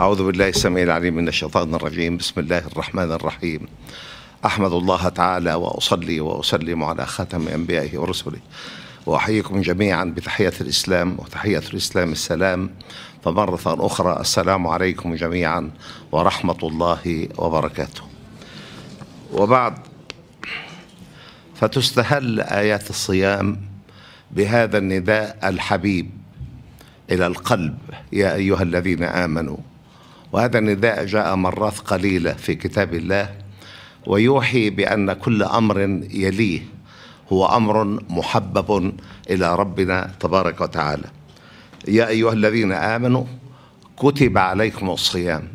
أعوذ بالله السميع العليم من الشيطان الرجيم بسم الله الرحمن الرحيم أحمد الله تعالى وأصلي وأسلم على خاتم أنبيائه ورسله وأحييكم جميعا بتحية الإسلام وتحية الإسلام السلام فمرة أخرى السلام عليكم جميعا ورحمة الله وبركاته وبعد فتستهل آيات الصيام بهذا النداء الحبيب إلى القلب يا أيها الذين آمنوا وهذا النداء جاء مرات قليلة في كتاب الله ويوحي بأن كل أمر يليه هو أمر محبب إلى ربنا تبارك وتعالى يا أيها الذين آمنوا كتب عليكم الصيام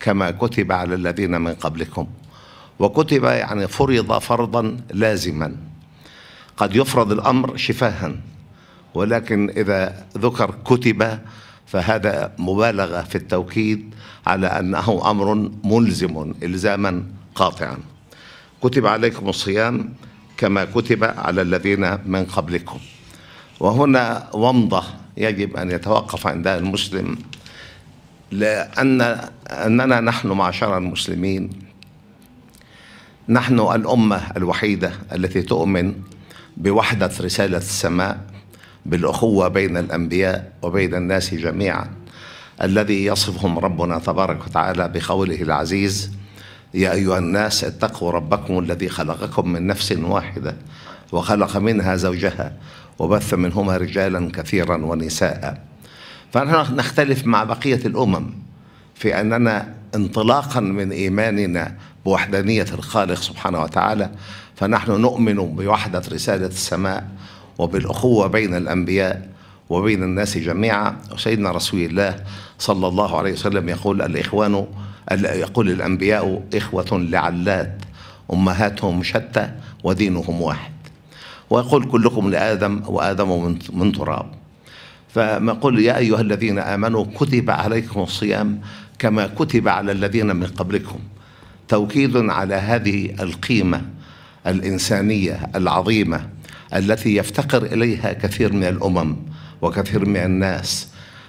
كما كتب على الذين من قبلكم وكتب يعني فرض فرضا لازما قد يفرض الأمر شفاها ولكن إذا ذكر كتب فهذا مبالغه في التوكيد على انه امر ملزم الزاما قاطعا كتب عليكم الصيام كما كتب على الذين من قبلكم وهنا ومضه يجب ان يتوقف عندها المسلم لأن أننا نحن معشر المسلمين نحن الأمة الوحيدة التي تؤمن بوحدة رسالة السماء بالاخوه بين الانبياء وبين الناس جميعا الذي يصفهم ربنا تبارك وتعالى بقوله العزيز يا ايها الناس اتقوا ربكم الذي خلقكم من نفس واحده وخلق منها زوجها وبث منهما رجالا كثيرا ونساء فنحن نختلف مع بقيه الامم في اننا انطلاقا من ايماننا بوحدانيه الخالق سبحانه وتعالى فنحن نؤمن بوحده رساله السماء وبالأخوة بين الأنبياء وبين الناس جميعا سيدنا رسول الله صلى الله عليه وسلم يقول الإخوان يقول الأنبياء إخوة لعلات أمهاتهم شتى ودينهم واحد ويقول كلكم لآدم وآدم من تراب فما يقول يا أيها الذين آمنوا كتب عليكم الصيام كما كتب على الذين من قبلكم توكيد على هذه القيمة الإنسانية العظيمة التي يفتقر اليها كثير من الامم وكثير من الناس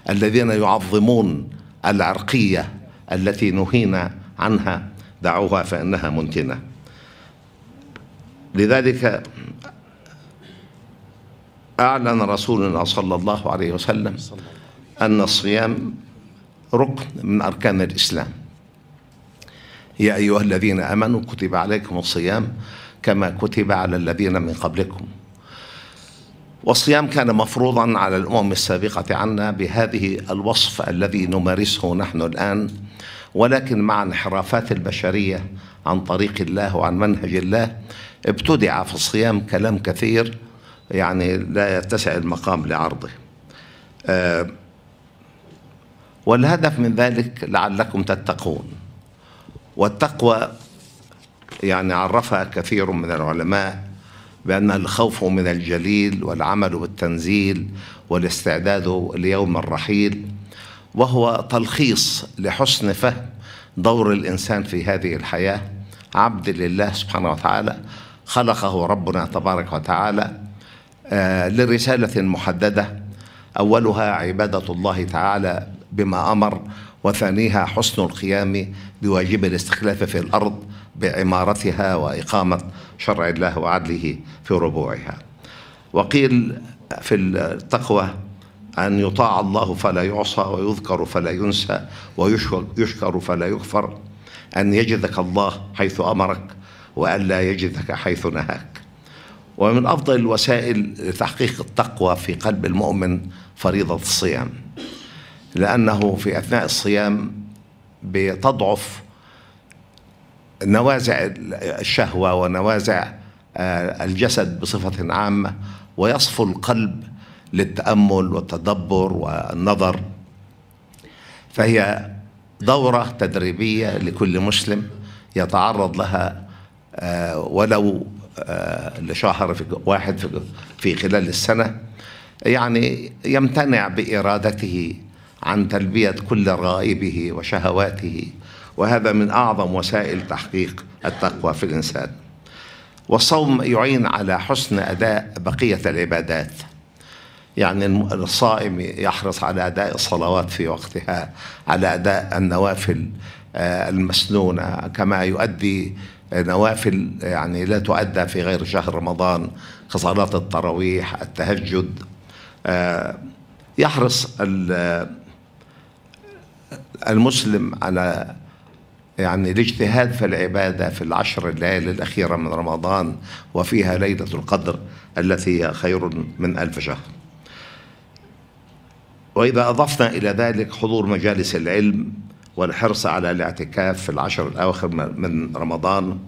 الذين يعظمون العرقيه التي نهينا عنها دعوها فانها منتنه لذلك اعلن رسولنا صلى الله عليه وسلم ان الصيام ركن من اركان الاسلام يا ايها الذين امنوا كتب عليكم الصيام كما كتب على الذين من قبلكم والصيام كان مفروضا على الامم السابقه عنا بهذه الوصف الذي نمارسه نحن الان ولكن مع انحرافات البشريه عن طريق الله وعن منهج الله ابتدع في الصيام كلام كثير يعني لا يتسع المقام لعرضه آه، والهدف من ذلك لعلكم تتقون والتقوى يعني عرفها كثير من العلماء بأن الخوف من الجليل والعمل بالتنزيل والاستعداد ليوم الرحيل وهو تلخيص لحسن فهم دور الإنسان في هذه الحياة عبد لله سبحانه وتعالى خلقه ربنا تبارك وتعالى آه، لرسالة محددة أولها عبادة الله تعالى بما أمر وثانيها حسن القيام بواجب الاستخلاف في الأرض بعمارتها واقامه شرع الله وعدله في ربوعها وقيل في التقوى أن يطاع الله فلا يعصى ويذكر فلا ينسى ويشكر فلا يكفر أن يجدك الله حيث أمرك وألا يجدك حيث نهاك ومن أفضل الوسائل لتحقيق التقوى في قلب المؤمن فريضة الصيام لأنه في أثناء الصيام بتضعف نوازع الشهوه ونوازع آه، الجسد بصفه عامه ويصفو القلب للتامل والتدبر والنظر فهي دوره تدريبيه لكل مسلم يتعرض لها آه، ولو آه، لشهر في واحد في خلال السنه يعني يمتنع بارادته عن تلبيه كل رغائبه وشهواته وهذا من أعظم وسائل تحقيق التقوى في الإنسان والصوم يعين على حسن أداء بقية العبادات يعني الصائم يحرص على أداء الصلوات في وقتها على أداء النوافل آه، المسنونة كما يؤدي نوافل يعني لا تؤدى في غير شهر رمضان كصلاة التراويح التهجد آه، يحرص المسلم على يعني الاجتهاد في العبادة في العشر الليالي الأخيرة من رمضان وفيها ليلة القدر التي هي خير من ألف شهر وإذا أضفنا إلى ذلك حضور مجالس العلم والحرص على الاعتكاف في العشر الأواخر من رمضان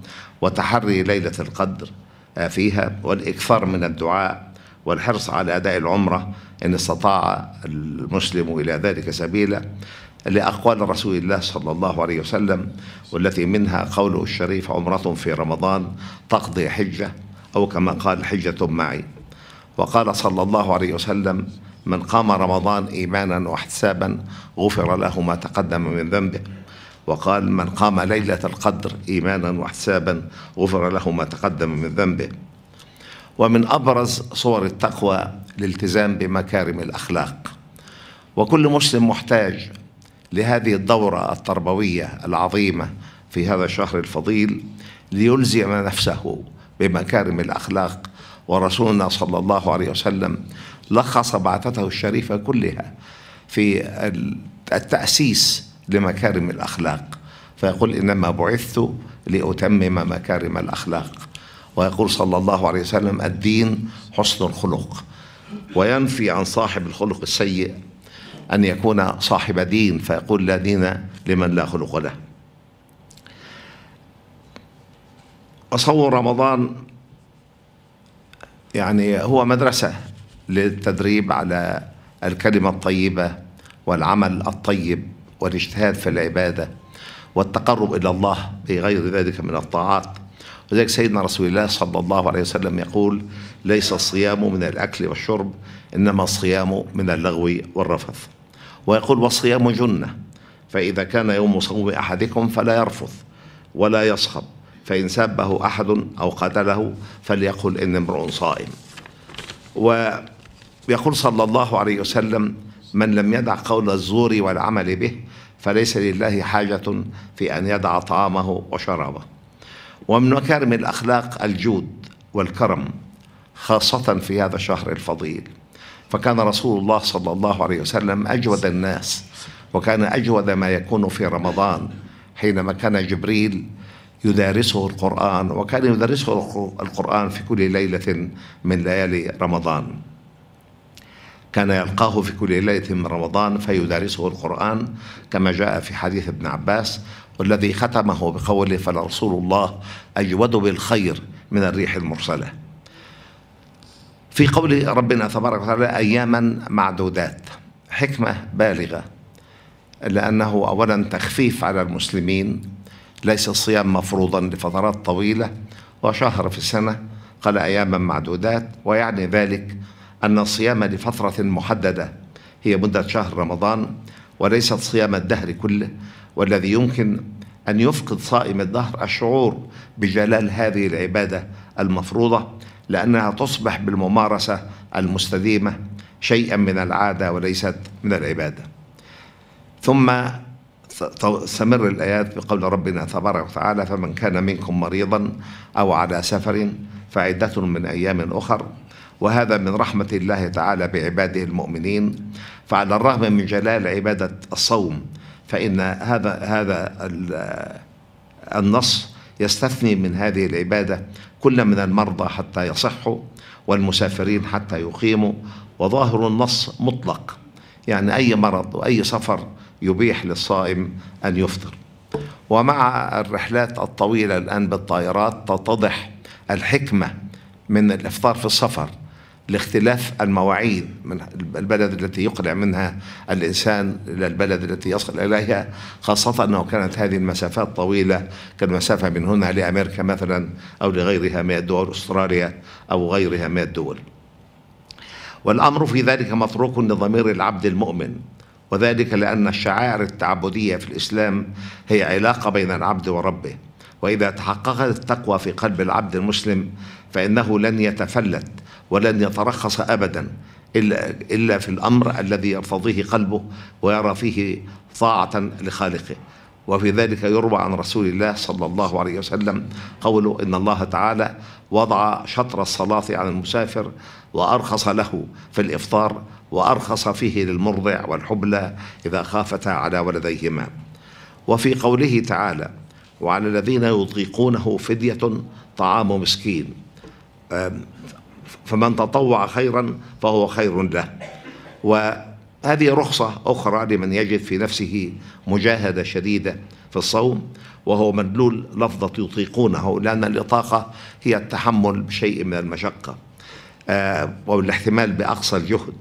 وتحري ليلة القدر آه، فيها والإكثار من الدعاء والحرص على أداء العمرة إن استطاع المسلم إلى ذلك سبيلا لأقوال رسول الله صلى الله عليه وسلم والتي منها قوله الشريف عمرة في رمضان تقضي حجة أو كما قال حجة معي وقال صلى الله عليه وسلم من قام رمضان إيمانا واحتسابا غفر له ما تقدم من ذنبه وقال من قام ليلة القدر إيمانا واحتسابا غفر له ما تقدم من ذنبه ومن أبرز صور التقوى الالتزام بمكارم الأخلاق وكل مسلم محتاج لهذه الدورة التربوية العظيمة في هذا الشهر الفضيل ليلزم نفسه بمكارم الأخلاق ورسولنا صلى الله عليه وسلم لخص بعثته الشريفة كلها في التأسيس لمكارم الأخلاق فيقول إنما بعثت لأتمم مكارم الأخلاق ويقول صلى الله عليه وسلم الدين حسن الخلق وينفي عن صاحب الخلق السيء أن يكون صاحب دين فيقول لا دين لمن لا خلق له أصور رمضان يعني هو مدرسة للتدريب على الكلمة الطيبة والعمل الطيب والاجتهاد في العبادة والتقرب إلى الله بغير ذلك من الطاعات ولذلك سيدنا رسول الله صلى الله عليه وسلم يقول ليس الصيام من الأكل والشرب إنما الصيام من اللغو والرفث ويقول والصيام جنة فإذا كان يوم صوم أحدكم فلا يرفث ولا يصخب فإن سبه أحد أو قتله فليقل إن امرؤ صائم ويقول صلى الله عليه وسلم من لم يدع قول الزور والعمل به فليس لله حاجة في أن يدع طعامه وشرابه ومن مكارم الأخلاق الجود والكرم خاصة في هذا الشهر الفضيل فكان رسول الله صلى الله عليه وسلم أجود الناس وكان أجود ما يكون في رمضان حينما كان جبريل يدارسه القرآن وكان يدرسه القرآن في كل ليلة من ليالي رمضان كان يلقاه في كل ليلة من رمضان فيدارسه القرآن كما جاء في حديث ابن عباس والذي ختمه بقوله فلرسول الله أجود بالخير من الريح المرسله في قول ربنا تبارك وتعالى أياما معدودات حكمة بالغة لأنه أولا تخفيف على المسلمين ليس الصيام مفروضا لفترات طويلة وشهر في السنة قال أياما معدودات ويعني ذلك أن الصيام لفترة محددة هي مدة شهر رمضان وليست صيام الدهر كله والذي يمكن أن يفقد صائم الدهر الشعور بجلال هذه العبادة المفروضة لأنها تصبح بالممارسة المستديمة شيئا من العادة وليست من العبادة ثم تستمر الآيات بقول ربنا تبارك وتعالى فمن كان منكم مريضا أو على سفر فعدة من أيام أخر وهذا من رحمة الله تعالى بعباده المؤمنين فعلى الرغم من جلال عبادة الصوم فإن هذا هذا النص يستثني من هذه العبادة كل من المرضى حتى يصحوا والمسافرين حتى يقيموا وظاهر النص مطلق يعني أي مرض وأي سفر يبيح للصائم أن يفطر ومع الرحلات الطويلة الآن بالطائرات تتضح الحكمة من الإفطار في السفر لاختلاف المواعيد من البلد التي يقلع منها الإنسان إلى البلد التي يصل إليها خاصة أنه كانت هذه المسافات طويلة كالمسافة من هنا لأمريكا مثلا أو لغيرها من الدول أستراليا أو غيرها من الدول والأمر في ذلك متروك لضمير العبد المؤمن وذلك لأن الشعائر التعبدية في الإسلام هي علاقة بين العبد وربه وإذا تحققت التقوى في قلب العبد المسلم فإنه لن يتفلت ولن يترخص أبدا إلا, إلا في الأمر الذي يرتضيه قلبه ويرى فيه طاعة لخالقه وفي ذلك يروى عن رسول الله صلى الله عليه وسلم قوله إن الله تعالى وضع شطر الصلاة على المسافر وأرخص له في الإفطار وأرخص فيه للمرضع والحبلى إذا خافتا على ولديهما وفي قوله تعالى وعلى الذين يطيقونه فدية طعام مسكين فمن تطوع خيرا فهو خير له وهذه رخصة أخرى لمن يجد في نفسه مجاهدة شديدة في الصوم وهو مدلول لفظة يطيقونه لأن الإطاقة هي التحمل بشيء من المشقة آه، والاحتمال بأقصى الجهد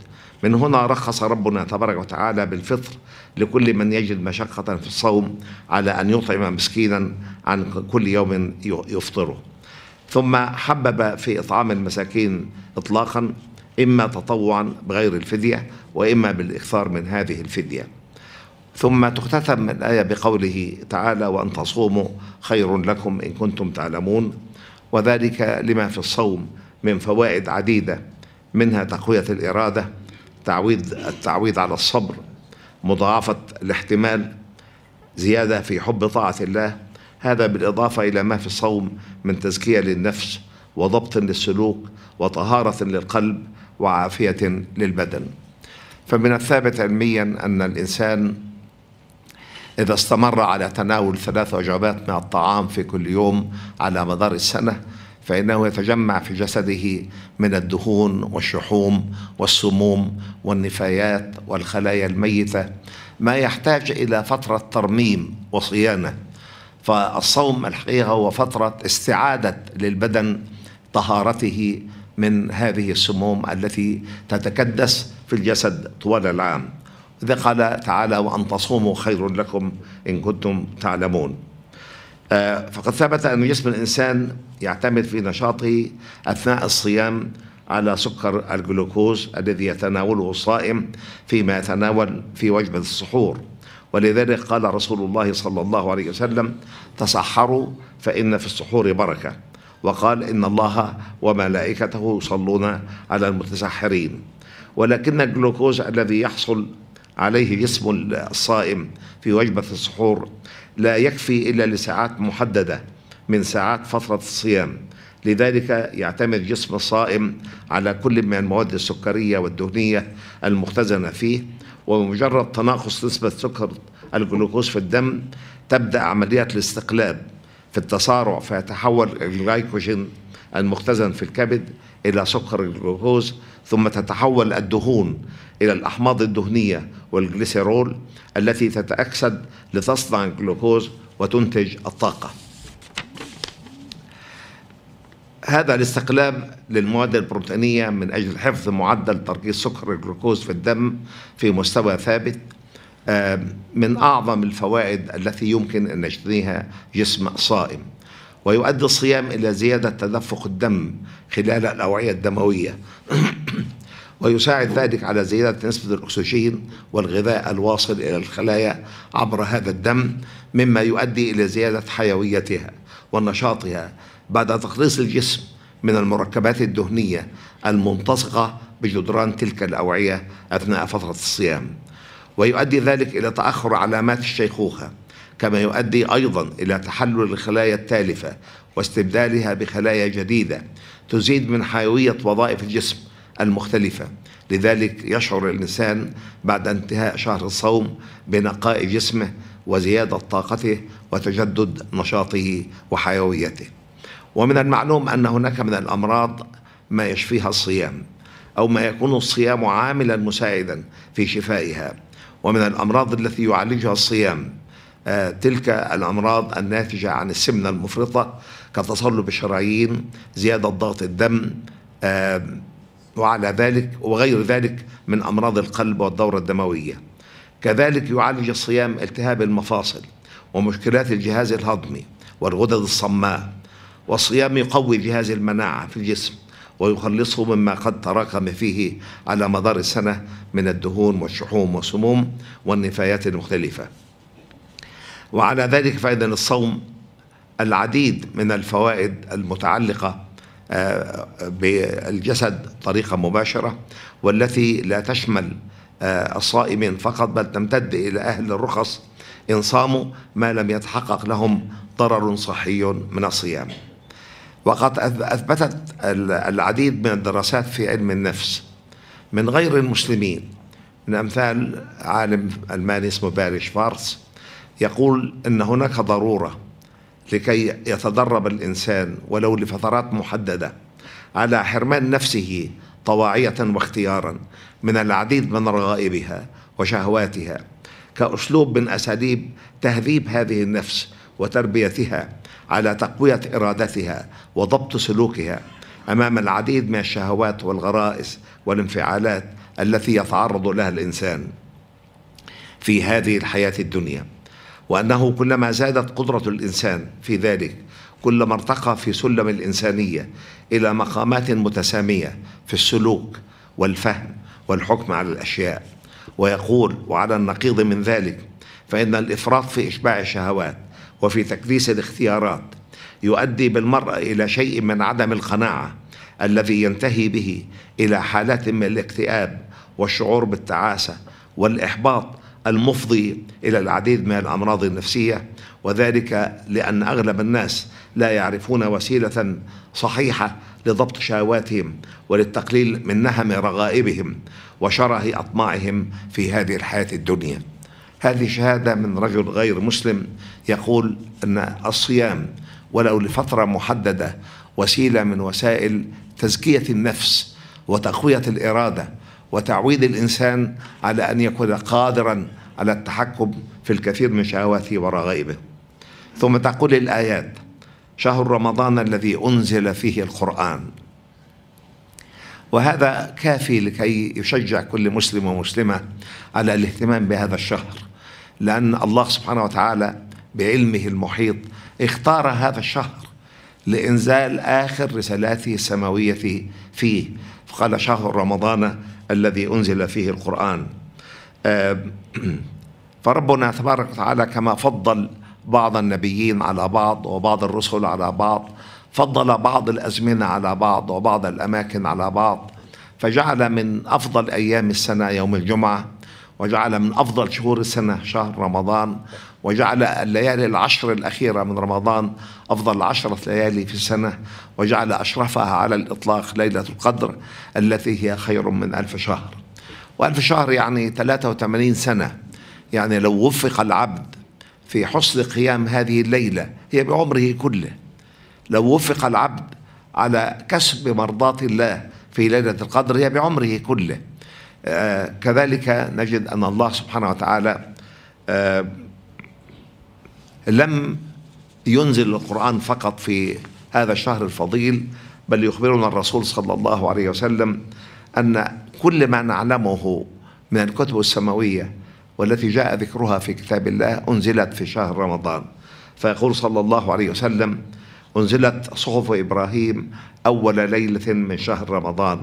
من هنا رخص ربنا تبارك وتعالى بالفطر لكل من يجد مشقة في الصوم على أن يطعم مسكينا عن كل يوم يفطره ثم حبب في إطعام المساكين إطلاقا إما تطوعا بغير الفدية وإما بالإكثار من هذه الفدية ثم تختتم الآية بقوله تعالى وأن تصوموا خير لكم إن كنتم تعلمون وذلك لما في الصوم من فوائد عديدة منها تقوية الإرادة تعويض التعويض على الصبر مضاعفة الاحتمال زيادة في حب طاعة الله هذا بالإضافة إلى ما في الصوم من تزكية للنفس وضبط للسلوك وطهارة للقلب وعافية للبدن فمن الثابت علميا أن الإنسان إذا استمر على تناول ثلاث وجبات من الطعام في كل يوم على مدار السنة فإنه يتجمع في جسده من الدهون والشحوم والسموم والنفايات والخلايا الميتة ما يحتاج إلى فترة ترميم وصيانة فالصوم الحقيقة هو فترة استعادة للبدن طهارته من هذه السموم التي تتكدس في الجسد طوال العام إذا قال تعالى وأن تصوموا خير لكم إن كنتم تعلمون آه، فقد ثبت أن جسم الإنسان يعتمد في نشاطه أثناء الصيام على سكر الجلوكوز الذي يتناوله الصائم فيما يتناول في وجبة السحور ولذلك قال رسول الله صلى الله عليه وسلم تسحروا فإن في السحور بركة وقال إن الله وملائكته يصلون على المتسحرين ولكن الجلوكوز الذي يحصل عليه جسم الصائم في وجبة السحور لا يكفي إلا لساعات محددة من ساعات فترة الصيام لذلك يعتمد جسم الصائم على كل من المواد السكرية والدهنية المختزنة فيه وبمجرد تناقص نسبة سكر الجلوكوز في الدم تبدأ عملية الاستقلاب في التسارع فيتحول الجلايكوجين المختزن في الكبد إلى سكر الجلوكوز ثم تتحول الدهون إلى الأحماض الدهنية والجليسيرول التي تتأكسد لتصنع الجلوكوز وتنتج الطاقة هذا الاستقلاب للمواد البروتينية من أجل حفظ معدل تركيز سكر الجلوكوز في الدم في مستوى ثابت من أعظم الفوائد التي يمكن أن يجتنيها جسم صائم ويؤدي الصيام إلى زيادة تدفق الدم خلال الأوعية الدموية ويساعد ذلك على زيادة نسبة الأكسجين والغذاء الواصل إلى الخلايا عبر هذا الدم مما يؤدي إلى زيادة حيويتها ونشاطها بعد تخليص الجسم من المركبات الدهنية الممتصقة بجدران تلك الأوعية أثناء فترة الصيام ويؤدي ذلك إلى تأخر علامات الشيخوخة كما يؤدي أيضا إلى تحلل الخلايا التالفة واستبدالها بخلايا جديدة تزيد من حيوية وظائف الجسم المختلفة لذلك يشعر الإنسان بعد انتهاء شهر الصوم بنقاء جسمه وزيادة طاقته وتجدد نشاطه وحيويته ومن المعلوم أن هناك من الأمراض ما يشفيها الصيام أو ما يكون الصيام عاملا مساعدا في شفائها ومن الأمراض التي يعالجها الصيام آه، تلك الأمراض الناتجة عن السمنة المفرطة كتصلب الشرايين زيادة ضغط الدم آه، وعلى ذلك وغير ذلك من أمراض القلب والدورة الدموية كذلك يعالج الصيام التهاب المفاصل ومشكلات الجهاز الهضمي والغدد الصماء والصيام يقوي جهاز المناعة في الجسم ويخلصه مما قد تراكم فيه على مدار السنة من الدهون والشحوم والسموم والنفايات المختلفة وعلى ذلك فإذا الصوم العديد من الفوائد المتعلقة آه، بالجسد بطريقة مباشرة والتي لا تشمل آه، الصائمين فقط بل تمتد إلى أهل الرخص إن صاموا ما لم يتحقق لهم ضرر صحي من الصيام وقد أثبتت العديد من الدراسات في علم النفس من غير المسلمين من أمثال عالم ألماني اسمه باري شفارس يقول أن هناك ضرورة لكي يتدرب الإنسان ولو لفترات محددة على حرمان نفسه طواعية واختيارا من العديد من رغائبها وشهواتها كأسلوب من أساليب تهذيب هذه النفس وتربيتها على تقويه ارادتها وضبط سلوكها امام العديد من الشهوات والغرائز والانفعالات التي يتعرض لها الانسان في هذه الحياه الدنيا وانه كلما زادت قدره الانسان في ذلك كلما ارتقى في سلم الانسانيه الى مقامات متساميه في السلوك والفهم والحكم على الاشياء ويقول وعلى النقيض من ذلك فان الافراط في اشباع الشهوات وفي تكديس الاختيارات يؤدي بالمرء إلى شيء من عدم القناعة الذي ينتهي به إلى حالات من الاكتئاب والشعور بالتعاسة والإحباط المفضي إلى العديد من الأمراض النفسية وذلك لأن أغلب الناس لا يعرفون وسيلة صحيحة لضبط شهواتهم وللتقليل من نهم رغائبهم وشره أطماعهم في هذه الحياة الدنيا هذه شهادة من رجل غير مسلم يقول أن الصيام ولو لفترة محددة وسيلة من وسائل تزكية النفس وتقوية الإرادة وتعويد الإنسان على أن يكون قادرا على التحكم في الكثير من شهواته ورغائبه ثم تقول الآيات شهر رمضان الذي أنزل فيه القرآن وهذا كافي لكي يشجع كل مسلم ومسلمة على الاهتمام بهذا الشهر لأن الله سبحانه وتعالى بعلمه المحيط اختار هذا الشهر لإنزال آخر رسالاته السماوية فيه فقال شهر رمضان الذي أنزل فيه القرآن فربنا تبارك وتعالى كما فضل بعض النبيين على بعض وبعض الرسل على بعض فضل بعض الأزمنة على بعض وبعض الأماكن على بعض فجعل من أفضل أيام السنة يوم الجمعة وجعل من أفضل شهور السنة شهر رمضان وجعل الليالي العشر الأخيرة من رمضان أفضل عشرة ليالي في السنة وجعل أشرفها على الإطلاق ليلة القدر التي هي خير من ألف شهر وألف شهر يعني 83 سنة يعني لو وفق العبد في حسن قيام هذه الليلة هي بعمره كله لو وفق العبد على كسب مرضاة الله في ليلة القدر هي بعمره كله آه، كذلك نجد أن الله سبحانه وتعالى آه، لم ينزل القرآن فقط في هذا الشهر الفضيل بل يخبرنا الرسول صلى الله عليه وسلم أن كل ما نعلمه من الكتب السماوية والتي جاء ذكرها في كتاب الله أنزلت في شهر رمضان فيقول صلى الله عليه وسلم أنزلت صحف إبراهيم أول ليلة من شهر رمضان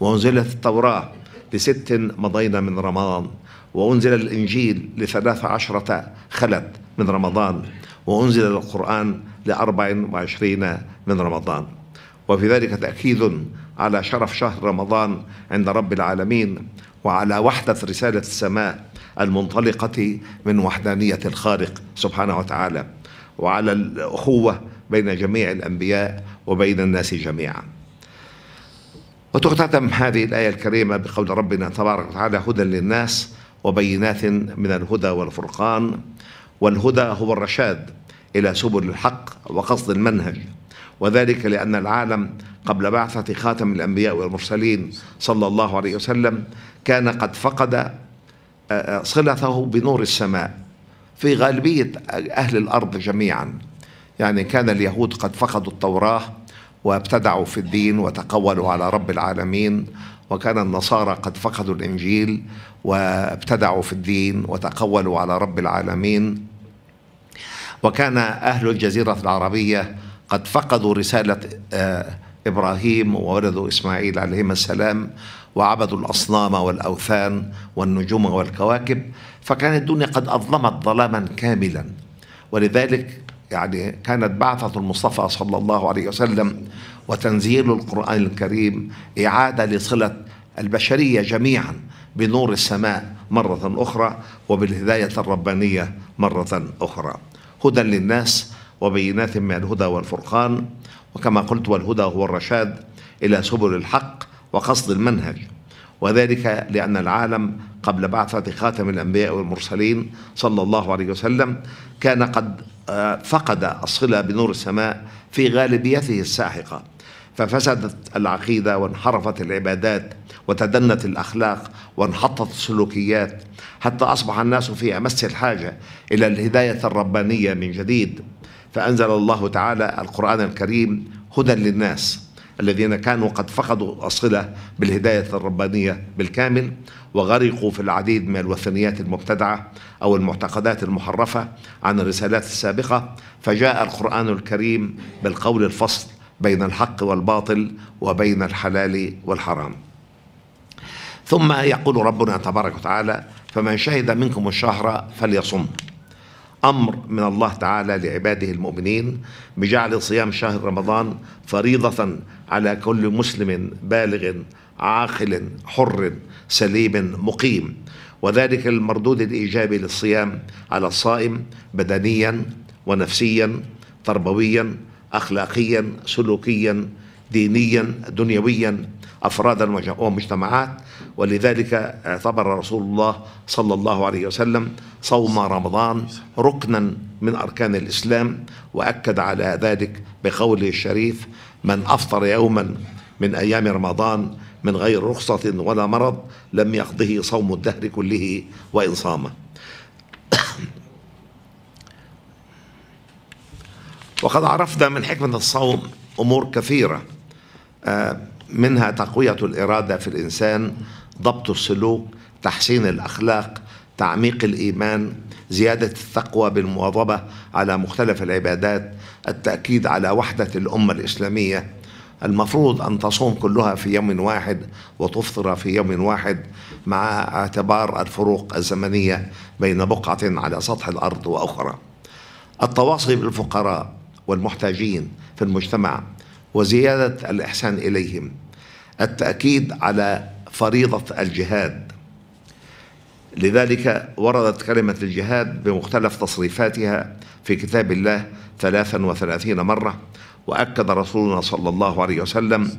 وأنزلت التوراة لست مضينا من رمضان وأنزل الإنجيل لثلاث عشرة خلت من رمضان وأنزل القرآن لأربع وعشرين من رمضان وفي ذلك تأكيد على شرف شهر رمضان عند رب العالمين وعلى وحدة رسالة السماء المنطلقة من وحدانية الخالق سبحانه وتعالى وعلى الأخوة بين جميع الأنبياء وبين الناس جميعاً وتختتم هذه الآية الكريمة بقول ربنا تبارك وتعالى هدى للناس وبينات من الهدى والفرقان والهدى هو الرشاد إلى سبل الحق وقصد المنهج وذلك لأن العالم قبل بعثة خاتم الأنبياء والمرسلين صلى الله عليه وسلم كان قد فقد آه، آه، صلته بنور السماء في غالبية أهل الأرض جميعا يعني كان اليهود قد فقدوا التوراة وابتدعوا في الدين وتقولوا على رب العالمين وكان النصارى قد فقدوا الانجيل وابتدعوا في الدين وتقولوا على رب العالمين وكان اهل الجزيره العربيه قد فقدوا رساله آه، ابراهيم وولده اسماعيل عليهما السلام وعبدوا الاصنام والاوثان والنجوم والكواكب فكانت الدنيا قد اظلمت ظلاما كاملا ولذلك يعني كانت بعثة المصطفى صلى الله عليه وسلم وتنزيل القرآن الكريم إعادة لصلة البشرية جميعا بنور السماء مرة أخرى وبالهداية الربانية مرة أخرى هدى للناس وبينات من الهدى والفرقان وكما قلت والهدى هو الرشاد إلى سبل الحق وقصد المنهج وذلك لأن العالم قبل بعثة خاتم الأنبياء والمرسلين صلى الله عليه وسلم كان قد آه، فقد الصلة بنور السماء في غالبيته الساحقة ففسدت العقيدة وانحرفت العبادات وتدنت الأخلاق وانحطت السلوكيات حتى أصبح الناس في أمس الحاجة إلى الهداية الربانية من جديد فأنزل الله تعالى القرآن الكريم هدى للناس الذين كانوا قد فقدوا الصلة بالهداية الربانية بالكامل وغرقوا في العديد من الوثنيات المبتدعة أو المعتقدات المحرفة عن الرسالات السابقة فجاء القرآن الكريم بالقول الفصل بين الحق والباطل وبين الحلال والحرام ثم يقول ربنا تبارك وتعالى فمن شهد منكم الشهر فليصم امر من الله تعالى لعباده المؤمنين بجعل صيام شهر رمضان فريضه على كل مسلم بالغ عاقل حر سليم مقيم وذلك المردود الايجابي للصيام على الصائم بدنيا ونفسيا تربويا اخلاقيا سلوكيا دينيا دنيويا افرادا ومجتمعات ولذلك اعتبر رسول الله صلى الله عليه وسلم صوم رمضان ركنا من أركان الإسلام وأكد على ذلك بقوله الشريف من أفطر يوما من أيام رمضان من غير رخصة ولا مرض لم يقضه صوم الدهر كله وإن صامه وقد عرفنا من حكمة الصوم أمور كثيرة آه، منها تقوية الإرادة في الإنسان ضبط السلوك تحسين الاخلاق تعميق الايمان زياده التقوى بالمواظبه على مختلف العبادات التاكيد على وحده الامه الاسلاميه المفروض ان تصوم كلها في يوم واحد وتفطر في يوم واحد مع اعتبار الفروق الزمنيه بين بقعه على سطح الارض واخرى التواصي بالفقراء والمحتاجين في المجتمع وزياده الاحسان اليهم التاكيد على فريضة الجهاد لذلك وردت كلمة الجهاد بمختلف تصريفاتها في كتاب الله ثلاثا وثلاثين مرة وأكد رسولنا صلى الله عليه وسلم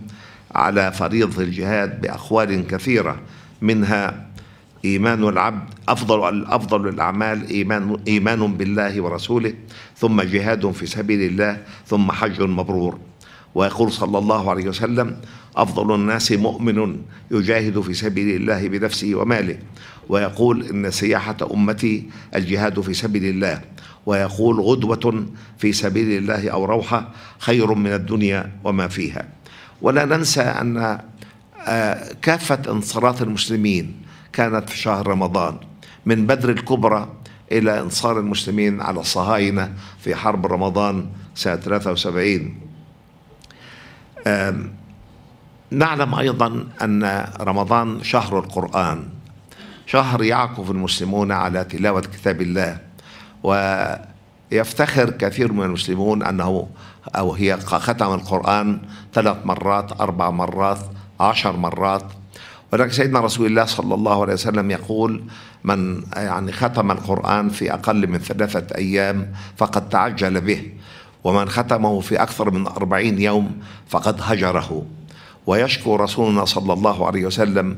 على فريضة الجهاد بأقوال كثيرة منها إيمان العبد أفضل الأفضل الأعمال إيمان إيمان بالله ورسوله ثم جهاد في سبيل الله ثم حج مبرور ويقول صلى الله عليه وسلم أفضل الناس مؤمن يجاهد في سبيل الله بنفسه وماله ويقول إن سياحة أمتي الجهاد في سبيل الله ويقول غدوة في سبيل الله أو روحة خير من الدنيا وما فيها ولا ننسى أن آه، كافة انصارات المسلمين كانت في شهر رمضان من بدر الكبرى إلى انصار المسلمين على الصهاينة في حرب رمضان سنة 73 نعلم ايضا ان رمضان شهر القران شهر يعكف المسلمون على تلاوه كتاب الله ويفتخر كثير من المسلمون انه او هي ختم القران ثلاث مرات اربع مرات عشر مرات ولكن سيدنا رسول الله صلى الله عليه وسلم يقول من يعني ختم القرآن في أقل من ثلاثة أيام فقد تعجل به ومن ختمه في أكثر من أربعين يوم فقد هجره ويشكو رسولنا صلى الله عليه وسلم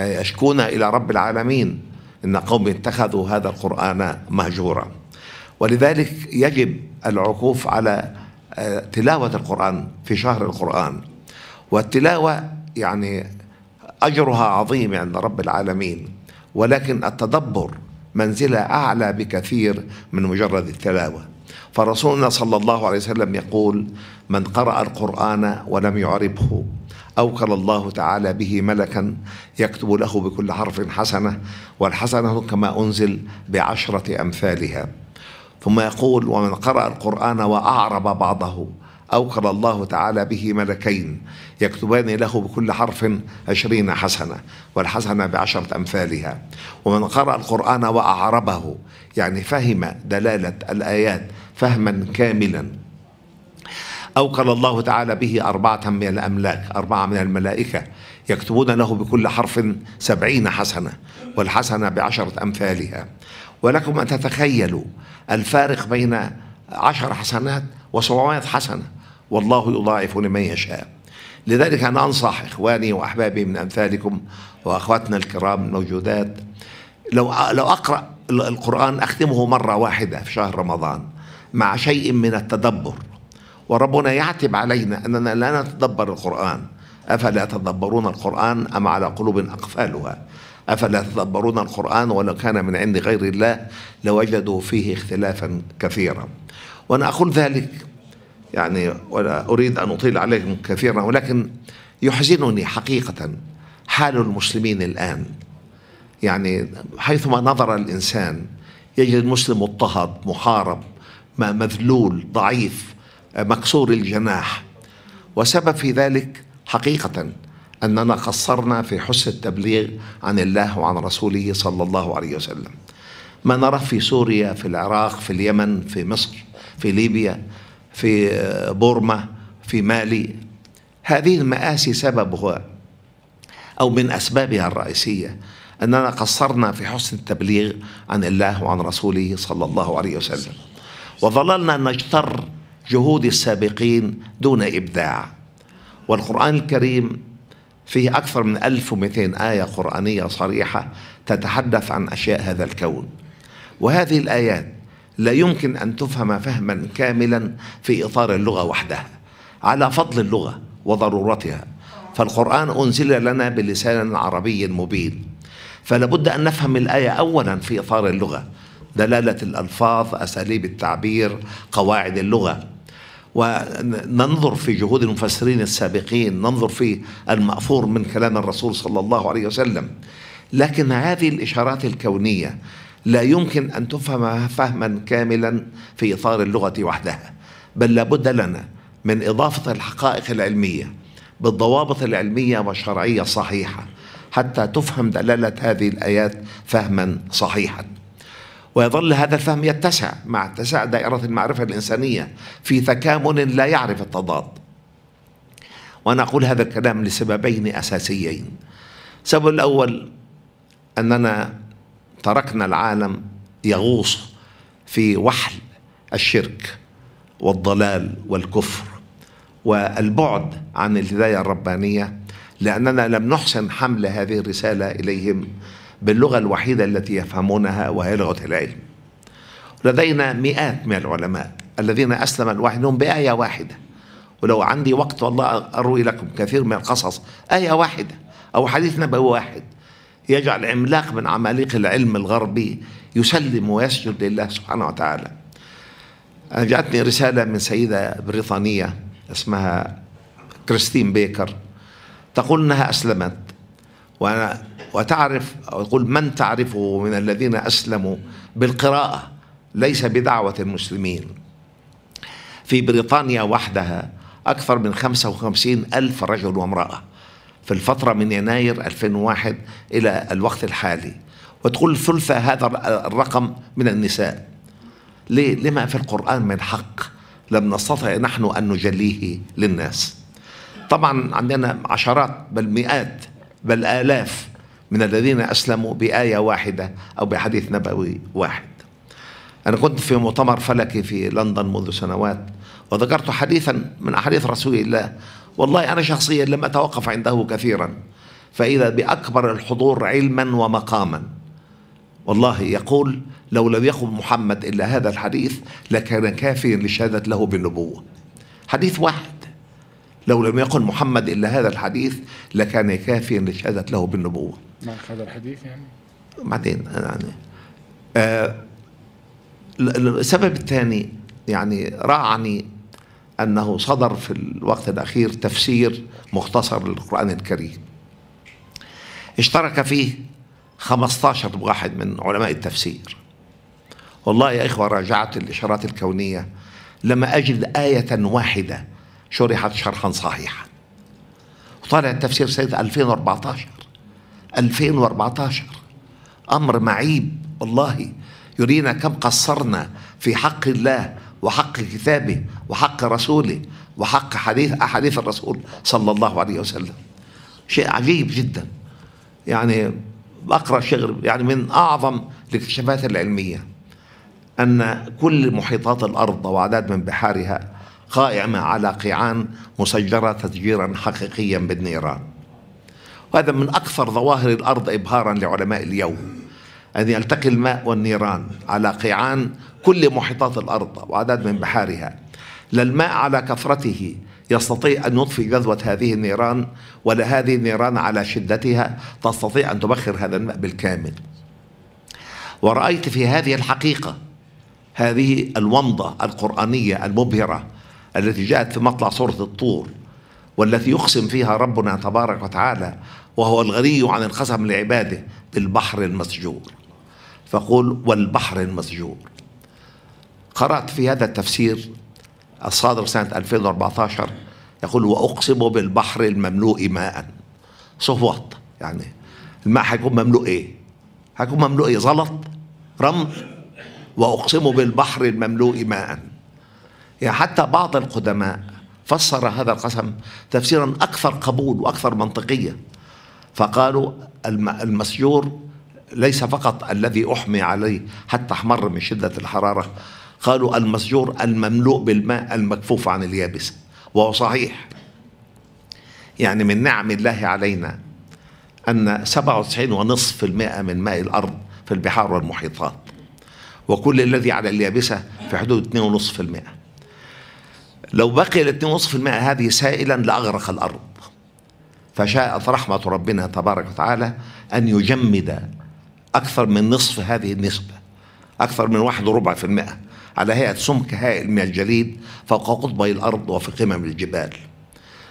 يشكون إلى رب العالمين إن قوم اتخذوا هذا القرآن مهجورا ولذلك يجب العكوف على آه، تلاوة القرآن في شهر القرآن والتلاوة يعني أجرها عظيم عند رب العالمين ولكن التدبر منزلة أعلى بكثير من مجرد التلاوة فرسولنا صلى الله عليه وسلم يقول من قرأ القرآن ولم يعربه أوكل الله تعالى به ملكا يكتب له بكل حرف حسنة والحسنة كما أنزل بعشرة أمثالها ثم يقول ومن قرأ القرآن وأعرب بعضه أوكل الله تعالى به ملكين يكتبان له بكل حرف عشرين حسنة والحسنة بعشرة أمثالها ومن قرأ القرآن وأعربه يعني فهم دلالة الآيات فهما كاملا أوكل الله تعالى به أربعة من الأملاك أربعة من الملائكة يكتبون له بكل حرف سبعين حسنة والحسنة بعشرة أمثالها ولكم أن تتخيلوا الفارق بين عشر حسنات وسبعمائة حسنة والله يضاعف لمن يشاء لذلك أنا أنصح إخواني وأحبابي من أمثالكم وأخواتنا الكرام الموجودات لو لو أقرأ القرآن أختمه مرة واحدة في شهر رمضان مع شيء من التدبر وربنا يعتب علينا أننا لا نتدبر القرآن أفلا يتدبرون القرآن أم على قلوب أقفالها أفلا يتدبرون القرآن ولو كان من عند غير الله لوجدوا فيه اختلافا كثيرا وأنا أقول ذلك يعني ولا أريد أن أطيل عليكم كثيرا ولكن يحزنني حقيقة حال المسلمين الآن يعني حيثما نظر الإنسان يجد المسلم مضطهد محارب مذلول ضعيف مكسور الجناح وسبب في ذلك حقيقة أننا قصرنا في حسن التبليغ عن الله وعن رسوله صلى الله عليه وسلم ما نراه في سوريا في العراق في اليمن في مصر في ليبيا في بورما في مالي هذه المآسي سببها أو من أسبابها الرئيسية أننا قصرنا في حسن التبليغ عن الله وعن رسوله صلى الله عليه وسلم وظللنا نجتر جهود السابقين دون إبداع والقرآن الكريم فيه أكثر من 1200 آية قرآنية صريحة تتحدث عن أشياء هذا الكون وهذه الآيات لا يمكن أن تفهم فهما كاملا في إطار اللغة وحدها على فضل اللغة وضرورتها فالقرآن أنزل لنا بلسان عربي مبين فلا بد أن نفهم الآية أولا في إطار اللغة دلالة الألفاظ أساليب التعبير قواعد اللغة وننظر في جهود المفسرين السابقين ننظر في المأثور من كلام الرسول صلى الله عليه وسلم لكن هذه الإشارات الكونية لا يمكن أن تفهم فهما كاملا في إطار اللغة وحدها بل لابد لنا من إضافة الحقائق العلمية بالضوابط العلمية والشرعية الصحيحة حتى تفهم دلالة هذه الآيات فهما صحيحا ويظل هذا الفهم يتسع مع اتساع دائرة المعرفة الإنسانية في تكامل لا يعرف التضاد وأنا أقول هذا الكلام لسببين أساسيين السبب الأول أننا تركنا العالم يغوص في وحل الشرك والضلال والكفر والبعد عن الهداية الربانية لأننا لم نحسن حمل هذه الرسالة إليهم باللغة الوحيدة التي يفهمونها وهي لغة العلم لدينا مئات من العلماء الذين أسلم الواحد منهم بآية واحدة ولو عندي وقت والله أروي لكم كثير من القصص آية واحدة أو حديث نبوي واحد يجعل عملاق من عماليق العلم الغربي يسلم ويسجد لله سبحانه وتعالى أنا جاءتني رسالة من سيدة بريطانية اسمها كريستين بيكر تقول أنها أسلمت وأنا وتعرف يقول من تعرفه من الذين أسلموا بالقراءة ليس بدعوة المسلمين في بريطانيا وحدها أكثر من 55 ألف رجل وامرأة في الفترة من يناير 2001 إلى الوقت الحالي وتقول ثلث هذا الرقم من النساء ليه؟ لما في القرآن من حق لم نستطع نحن أن نجليه للناس طبعا عندنا عشرات بل مئات بل آلاف من الذين أسلموا بآية واحدة أو بحديث نبوي واحد أنا كنت في مؤتمر فلكي في لندن منذ سنوات وذكرت حديثا من أحاديث رسول الله والله أنا شخصيا لم أتوقف عنده كثيرا فإذا بأكبر الحضور علما ومقاما والله يقول لو لم يقم محمد إلا هذا الحديث لكان كافيا للشهادة له بالنبوة حديث واحد لو لم يقل محمد إلا هذا الحديث لكان كافيا لشهادة له بالنبوة مع هذا الحديث يعني بعدين يعني آه السبب الثاني يعني راعني أنه صدر في الوقت الأخير تفسير مختصر للقرآن الكريم اشترك فيه 15 واحد من علماء التفسير والله يا إخوة راجعت الإشارات الكونية لما أجد آية واحدة شرحت شرحا صحيحا وطالع التفسير سنة 2014 2014 أمر معيب والله يرينا كم قصرنا في حق الله وحق كتابه وحق رسوله وحق حديث أحاديث الرسول صلى الله عليه وسلم شيء عجيب جدا يعني بقرأ شغل يعني من أعظم الاكتشافات العلمية أن كل محيطات الأرض وأعداد من بحارها قائمة على قيعان مسجرة تسجيرا حقيقيا بالنيران وهذا من أكثر ظواهر الأرض إبهارا لعلماء اليوم أن يلتقي الماء والنيران على قيعان كل محيطات الأرض وعدد من بحارها لا الماء على كثرته يستطيع أن يطفي جذوة هذه النيران ولا هذه النيران على شدتها تستطيع أن تبخر هذا الماء بالكامل ورأيت في هذه الحقيقة هذه الومضة القرآنية المبهرة التي جاءت في مطلع سورة الطور والتي يقسم فيها ربنا تبارك وتعالى وهو الغني عن القسم لعباده بالبحر المسجور فقول والبحر المسجور قرأت في هذا التفسير الصادر سنة 2014 يقول وأقسم بالبحر المملوء ماء صفوت يعني الماء حيكون مملوء ايه حيكون مملوء ايه زلط رمل وأقسم بالبحر المملوء ماء يعني حتى بعض القدماء فسر هذا القسم تفسيرا أكثر قبول وأكثر منطقية فقالوا المسيور ليس فقط الذي أحمي عليه حتى احمر من شدة الحرارة قالوا المسجور المملوء بالماء المكفوف عن اليابسه وهو صحيح يعني من نعم الله علينا أن 97.5% من ماء الأرض في البحار والمحيطات وكل الذي على اليابسة في حدود 2.5% لو بقي ال 2.5% هذه سائلا لاغرق الارض فشاءت رحمه ربنا تبارك وتعالى ان يجمد اكثر من نصف هذه النسبه اكثر من واحد وربع في المئه على هيئه سمك هائل من الجليد فوق قطبي الارض وفي قمم الجبال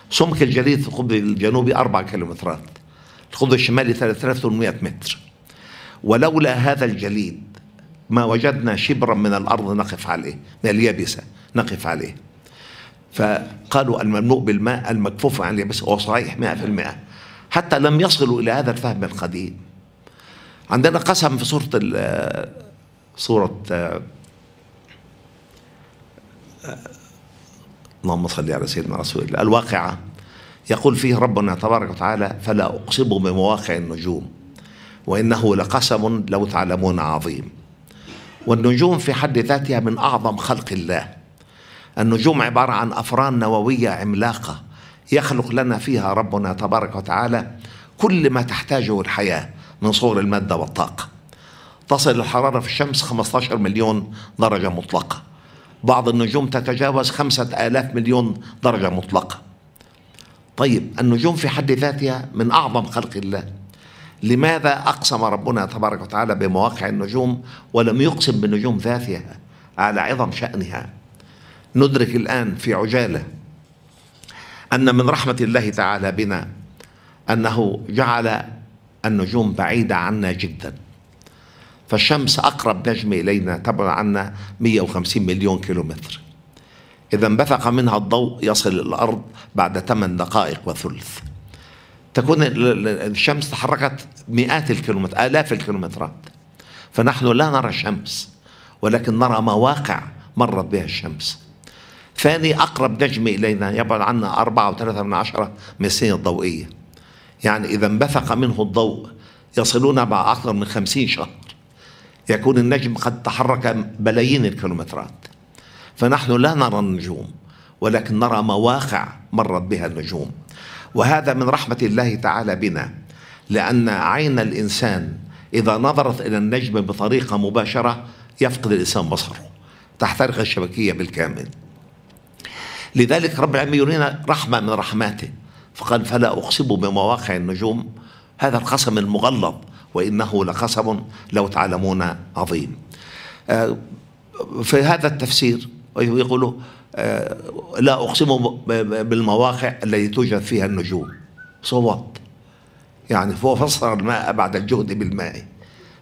سمك الجليد في القطب الجنوبي اربع كيلومترات القطب الشمالي 3800 متر ولولا هذا الجليد ما وجدنا شبرا من الارض نقف عليه من اليابسه نقف عليه فقالوا المملوء بالماء المكفوف عن اليابسة هو صحيح 100% حتى لم يصلوا الى هذا الفهم القديم عندنا قسم في سوره سوره اللهم صل على سيدنا رسول الله الواقعه يقول فيه ربنا تبارك وتعالى فلا اقسم بمواقع النجوم وانه لقسم لو تعلمون عظيم والنجوم في حد ذاتها من اعظم خلق الله النجوم عبارة عن أفران نووية عملاقة يخلق لنا فيها ربنا تبارك وتعالى كل ما تحتاجه الحياة من صور المادة والطاقة تصل الحرارة في الشمس 15 مليون درجة مطلقة بعض النجوم تتجاوز خمسة آلاف مليون درجة مطلقة طيب النجوم في حد ذاتها من أعظم خلق الله لماذا أقسم ربنا تبارك وتعالى بمواقع النجوم ولم يقسم بالنجوم ذاتها على عظم شأنها ندرك الآن في عجالة أن من رحمة الله تعالى بنا أنه جعل النجوم بعيدة عنا جدا فالشمس أقرب نجم إلينا تبعد عنا 150 مليون كيلومتر إذا انبثق منها الضوء يصل الأرض بعد 8 دقائق وثلث تكون الشمس تحركت مئات الكيلومترات آلاف الكيلومترات فنحن لا نرى الشمس ولكن نرى مواقع مرت بها الشمس ثاني اقرب نجم الينا يبعد عنا أربعة وثلاثة من عشرة من السنة الضوئية يعني اذا انبثق منه الضوء يصلون بعد اكثر من خمسين شهر يكون النجم قد تحرك بلايين الكيلومترات فنحن لا نرى النجوم ولكن نرى مواقع مرت بها النجوم وهذا من رحمة الله تعالى بنا لأن عين الإنسان إذا نظرت إلى النجم بطريقة مباشرة يفقد الإنسان بصره تحترق الشبكية بالكامل لذلك رب العالمين يرينا رحمة من رحماته فقال فلا أقسم بمواقع النجوم هذا القسم المغلظ وإنه لقسم لو تعلمون عظيم آه، في هذا التفسير يقولوا آه، لا أقسم بالمواقع التي توجد فيها النجوم صوت يعني هو فسر الماء بعد الجهد بالماء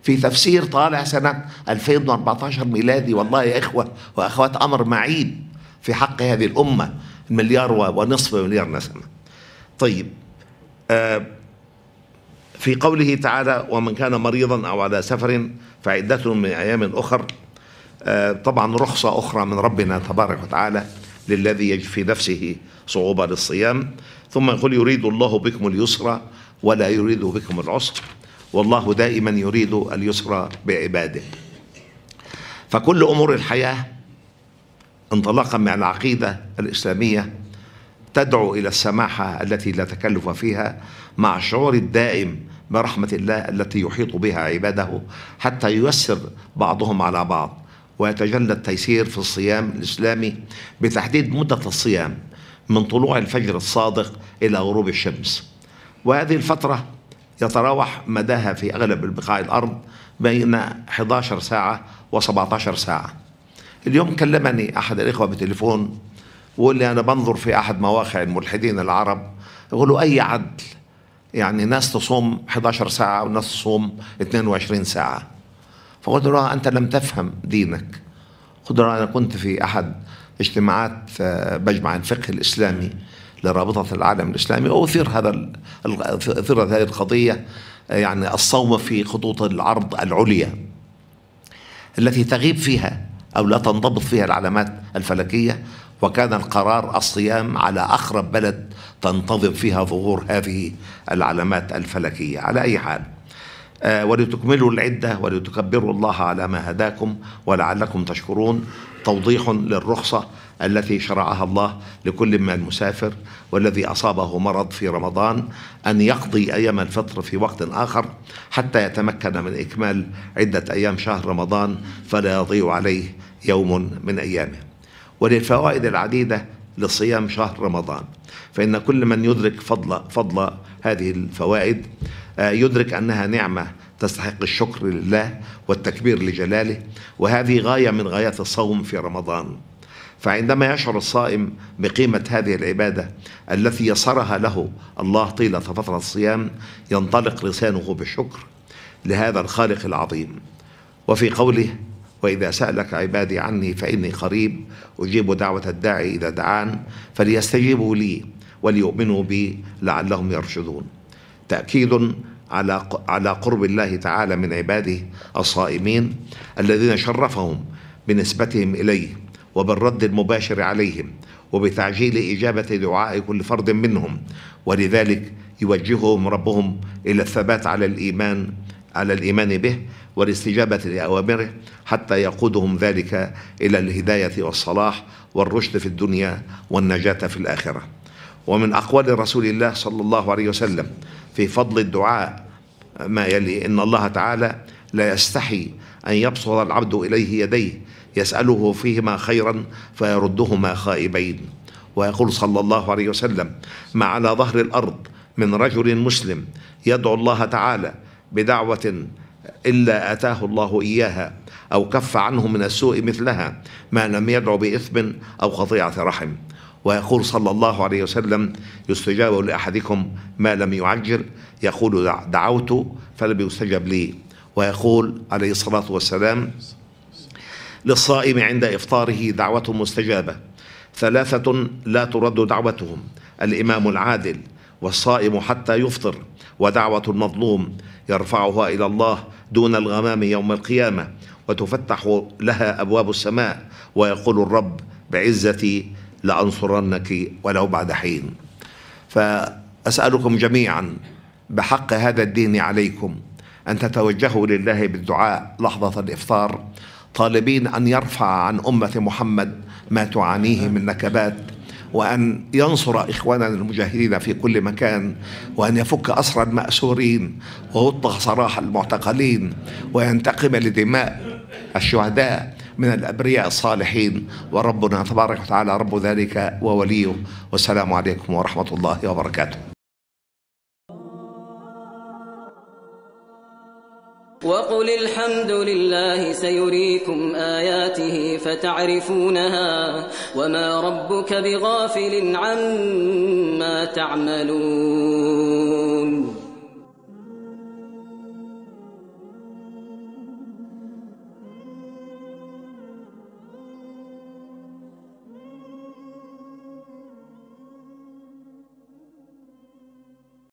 في تفسير طالع سنة 2014 ميلادي والله يا إخوة وأخوات أمر معيب في حق هذه الأمة مليار ونصف مليار نسمة طيب آه، في قوله تعالى ومن كان مريضا أو على سفر فعدة من أيام أخر آه، طبعا رخصة أخرى من ربنا تبارك وتعالى للذي يجد في نفسه صعوبة للصيام ثم يقول يريد الله بكم اليسر ولا يريد بكم العسر والله دائما يريد اليسر بعباده فكل أمور الحياة انطلاقا من العقيدة الإسلامية تدعو إلى السماحة التي لا تكلف فيها مع الشعور الدائم برحمة الله التي يحيط بها عباده حتى ييسر بعضهم على بعض ويتجلى التيسير في الصيام الإسلامي بتحديد مدة الصيام من طلوع الفجر الصادق إلى غروب الشمس وهذه الفترة يتراوح مداها في أغلب بقاع الأرض بين 11 ساعة و17 ساعة اليوم كلمني أحد الإخوة بتليفون وقال لي أنا بنظر في أحد مواقع الملحدين العرب يقولوا أي عدل يعني ناس تصوم 11 ساعة وناس تصوم 22 ساعة فقلت له أنت لم تفهم دينك قلت له أنا كنت في أحد اجتماعات آه، بجمع الفقه الإسلامي لرابطة العالم الإسلامي وأثير هذا أثيرت هذه القضية آه، يعني الصوم في خطوط العرض العليا التي تغيب فيها أو لا تنضبط فيها العلامات الفلكية وكان القرار الصيام على أقرب بلد تنتظم فيها ظهور هذه العلامات الفلكية على أي حال آه، ولتكملوا العدة ولتكبروا الله على ما هداكم ولعلكم تشكرون توضيح للرخصة التي شرعها الله لكل من المسافر والذي أصابه مرض في رمضان أن يقضي أيام الفطر في وقت آخر حتى يتمكن من إكمال عدة أيام شهر رمضان فلا يضيع عليه يوم من أيامه وللفوائد العديدة لصيام شهر رمضان فإن كل من يدرك فضل, فضل هذه الفوائد آه، يدرك أنها نعمة تستحق الشكر لله والتكبير لجلاله وهذه غاية من غايات الصوم في رمضان فعندما يشعر الصائم بقيمة هذه العبادة التي يسرها له الله طيلة فترة الصيام ينطلق لسانه بالشكر لهذا الخالق العظيم وفي قوله وإذا سألك عبادي عني فإني قريب أجيب دعوة الداعي إذا دعان فليستجيبوا لي وليؤمنوا بي لعلهم يرشدون تأكيد على على قرب الله تعالى من عباده الصائمين الذين شرفهم بنسبتهم إليه وبالرد المباشر عليهم وبتعجيل إجابة دعاء كل فرد منهم ولذلك يوجههم ربهم إلى الثبات على الإيمان على الإيمان به والاستجابة لأوامره حتى يقودهم ذلك إلى الهداية والصلاح والرشد في الدنيا والنجاة في الآخرة ومن أقوال رسول الله صلى الله عليه وسلم في فضل الدعاء ما يلي إن الله تعالى لا يستحي أن يبصر العبد إليه يديه يسأله فيهما خيرا فيردهما خائبين ويقول صلى الله عليه وسلم ما على ظهر الأرض من رجل مسلم يدعو الله تعالى بدعوة إلا آتاه الله إياها أو كف عنه من السوء مثلها ما لم يدعو بإثم أو قطيعة رحم ويقول صلى الله عليه وسلم يستجاب لأحدكم ما لم يعجل يقول دعوت فلم يستجب لي ويقول عليه الصلاة والسلام للصائم عند إفطاره دعوة مستجابة ثلاثة لا ترد دعوتهم الإمام العادل والصائم حتى يفطر ودعوة المظلوم يرفعها إلى الله دون الغمام يوم القيامة وتفتح لها أبواب السماء ويقول الرب بعزتي لأنصرنك ولو بعد حين فأسألكم جميعا بحق هذا الدين عليكم أن تتوجهوا لله بالدعاء لحظة الإفطار طالبين أن يرفع عن أمة محمد ما تعانيه من نكبات وأن ينصر إخواننا المجاهدين في كل مكان وأن يفك أسر المأسورين ووطغ سراح المعتقلين وينتقم لدماء الشهداء من الأبرياء الصالحين وربنا تبارك وتعالى رب ذلك ووليه والسلام عليكم ورحمة الله وبركاته وقل الحمد لله سيريكم آياته فتعرفونها وما ربك بغافل عما تعملون